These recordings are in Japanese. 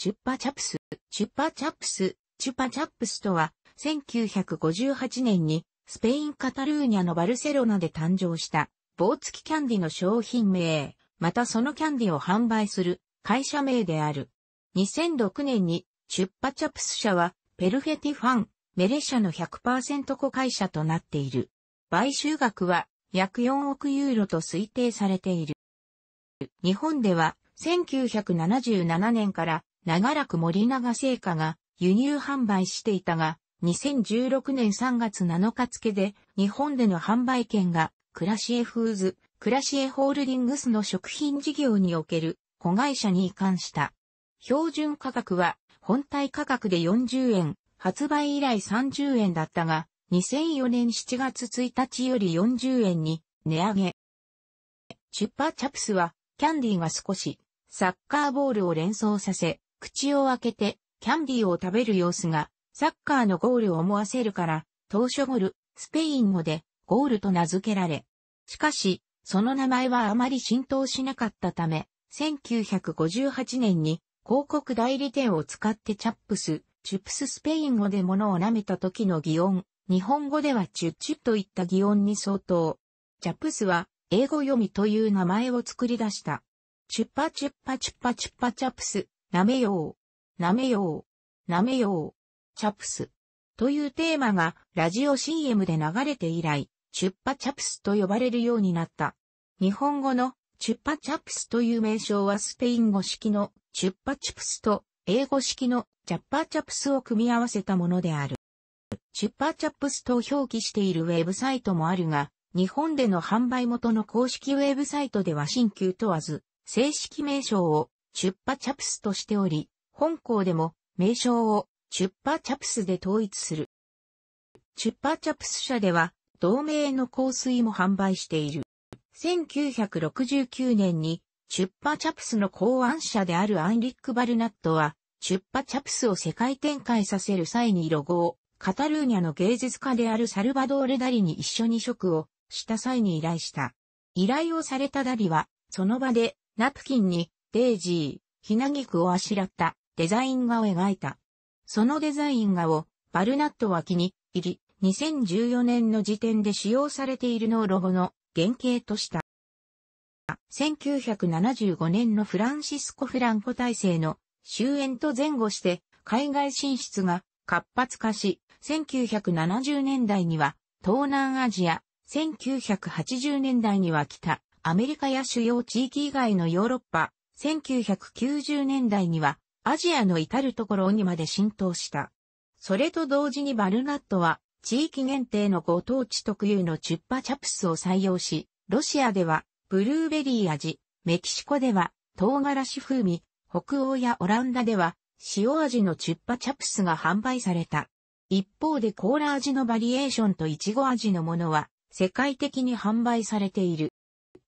チュッパチャプス、チュッパチャプス、チュッパチャプスとは、1958年に、スペイン・カタルーニャのバルセロナで誕生した、棒付きキャンディの商品名、またそのキャンディを販売する会社名である。2006年に、チュッパチャプス社は、ペルフェティファン、メレ社の100%子会社となっている。買収額は、約4億ユーロと推定されている。日本では、1977年から長らく森永製菓が輸入販売していたが、2016年3月7日付で日本での販売権がクラシエフーズ、クラシエホールディングスの食品事業における子会社に移管した。標準価格は本体価格で40円、発売以来30円だったが、2004年7月1日より40円に値上げ。チュッパーチャプスはキャンディーが少しサッカーボールを連想させ、口を開けてキャンディーを食べる様子がサッカーのゴールを思わせるから、当初ゴル、スペイン語でゴールと名付けられ。しかし、その名前はあまり浸透しなかったため、1958年に広告代理店を使ってチャップス、チュプススペイン語で物を舐めた時の擬音、日本語ではチュッチュッといった擬音に相当。チャップスは英語読みという名前を作り出した。チュッパチュッパチュッパチュッパチャップスなめよう、なめよう、なめよう、チャプス。というテーマがラジオ CM で流れて以来、チュッパチャプスと呼ばれるようになった。日本語のチュッパチャプスという名称はスペイン語式のチュッパチュプスと英語式のチャッパーチャプスを組み合わせたものである。チュッパチャプスと表記しているウェブサイトもあるが、日本での販売元の公式ウェブサイトでは新旧問わず、正式名称をチュッパチャプスとしており、本校でも名称をチュッパチャプスで統一する。チュッパチャプス社では、同名の香水も販売している。1969年に、チュッパチャプスの考案者であるアンリック・バルナットは、チュッパチャプスを世界展開させる際にロゴを、カタルーニャの芸術家であるサルバドール・ダリに一緒に職をした際に依頼した。依頼をされたダリは、その場で、ナプキンにデージー、ひなぎくをあしらったデザイン画を描いた。そのデザイン画をバルナットは気に入り、2014年の時点で使用されているのをロゴの原型とした。1975年のフランシスコ・フランコ体制の終焉と前後して海外進出が活発化し、1970年代には東南アジア、1980年代には北、アメリカや主要地域以外のヨーロッパ、1990年代にはアジアの至るところにまで浸透した。それと同時にバルナットは地域限定のご当地特有のチュッパチャプスを採用し、ロシアではブルーベリー味、メキシコでは唐辛子風味、北欧やオランダでは塩味のチュッパチャプスが販売された。一方でコーラ味のバリエーションとイチゴ味のものは世界的に販売されている。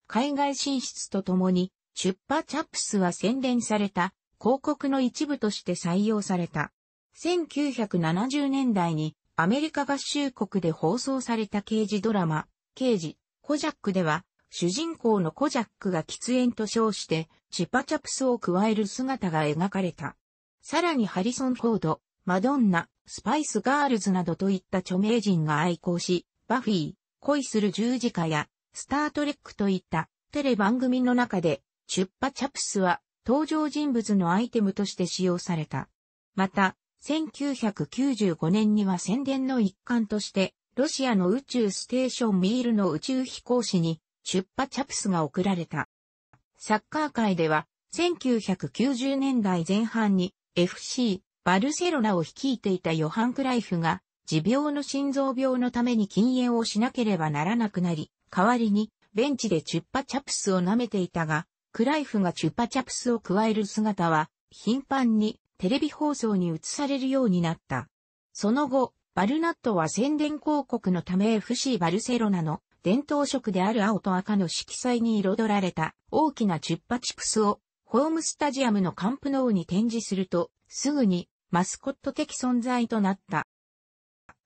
海外進出とともに出パチャップスは洗練された広告の一部として採用された。1970年代にアメリカ合衆国で放送された刑事ドラマ、刑事、コジャックでは、主人公のコジャックが喫煙と称して、チュパチャプスを加える姿が描かれた。さらにハリソン・フォード、マドンナ、スパイス・ガールズなどといった著名人が愛好し、バフィー、恋する十字架や、スター・トレックといったテレ番組の中で出パチャプスは登場人物のアイテムとして使用された。また、1995年には宣伝の一環として、ロシアの宇宙ステーションミールの宇宙飛行士に出パチャプスが贈られた。サッカー界では、1990年代前半に FC バルセロナを率いていたヨハン・クライフが持病の心臓病のために禁煙をしなければならなくなり、代わりにベンチでチュッパチャプスを舐めていたが、クライフがチュッパチャプスを加える姿は、頻繁にテレビ放送に映されるようになった。その後、バルナットは宣伝広告のため FC バルセロナの伝統色である青と赤の色彩に彩られた大きなチュッパチプスをホームスタジアムのカンプノーに展示するとすぐにマスコット的存在となった。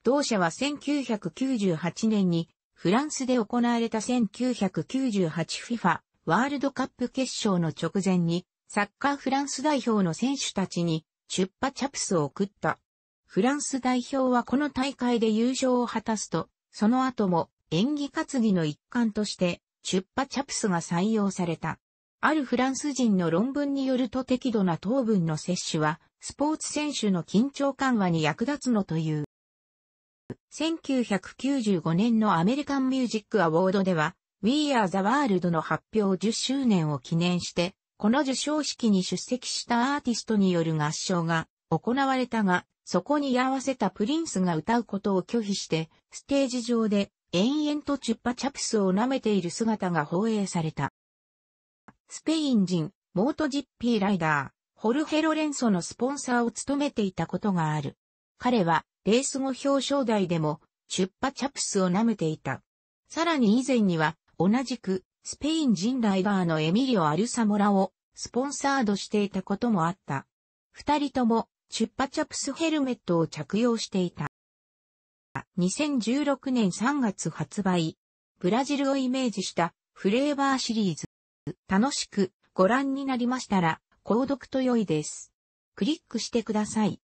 同社は1998年にフランスで行われた 1998FIFA ワールドカップ決勝の直前に、サッカーフランス代表の選手たちに、出パチャプスを送った。フランス代表はこの大会で優勝を果たすと、その後も演技担ぎの一環として、出パチャプスが採用された。あるフランス人の論文によると適度な糖分の摂取は、スポーツ選手の緊張緩和に役立つのという。1995年のアメリカンミュージックアォードでは、We Are the World の発表10周年を記念して、この授賞式に出席したアーティストによる合唱が行われたが、そこに居合わせたプリンスが歌うことを拒否して、ステージ上で延々とチュッパチャプスを舐めている姿が放映された。スペイン人、モートジッピーライダー、ホルヘロレンソのスポンサーを務めていたことがある。彼は、レース後表彰台でも、チュッパチャプスを舐めていた。さらに以前には、同じく、スペイン人ライバーのエミリオ・アルサモラを、スポンサードしていたこともあった。二人とも、チュッパチャプスヘルメットを着用していた。2016年3月発売、ブラジルをイメージしたフレーバーシリーズ。楽しくご覧になりましたら、購読と良いです。クリックしてください。